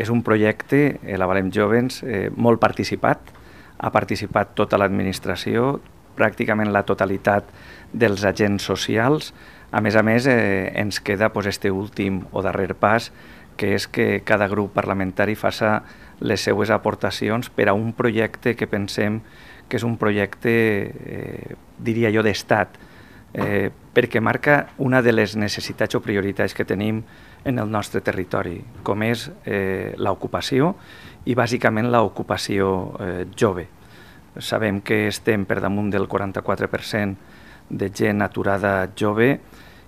És un projecte, eh, la Valem Jovens, eh, molt participat, ha participat tota l'administració, pràcticament la totalitat dels agents socials. A més a més, eh, ens queda pues, este últim o darrer pas, que és que cada grup parlamentari faça les seues aportacions per a un projecte que pensem que és un projecte, eh, diria jo, d'estat, eh, perquè marca una de les necessitats o prioritats que tenim en el nostre territori, com és eh, l'ocupació i bàsicament l'ocupació eh, jove. Sabem que estem per damunt del 44% de gent aturada jove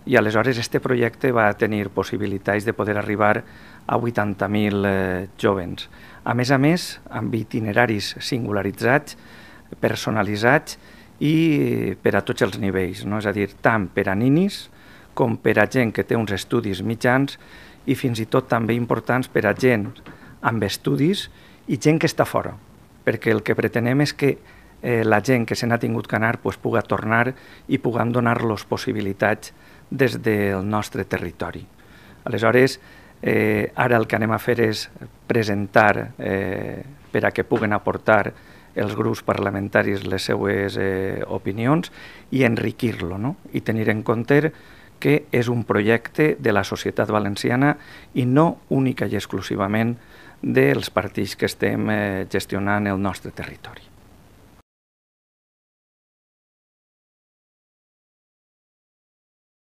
i aleshores este projecte va tenir possibilitats de poder arribar a 80.000 eh, jovens. A més a més, amb itineraris singularitzats, personalitzats i per a tots els nivells, no? és a dir, tant per a ninis com per a gent que té uns estudis mitjans i fins i tot també importants per a gent amb estudis i gent que està fora, perquè el que pretenem és que eh, la gent que se n'ha tingut que anar pues, puga tornar i puguem donar-los possibilitats des del nostre territori. Aleshores, eh, ara el que anem a fer és presentar eh, per a que puguen aportar els grups parlamentaris les seues eh, opinions i enriquir-lo no? i tenir en compte que és un projecte de la societat valenciana i no única i exclusivament dels partits que estem eh, gestionant el nostre territori.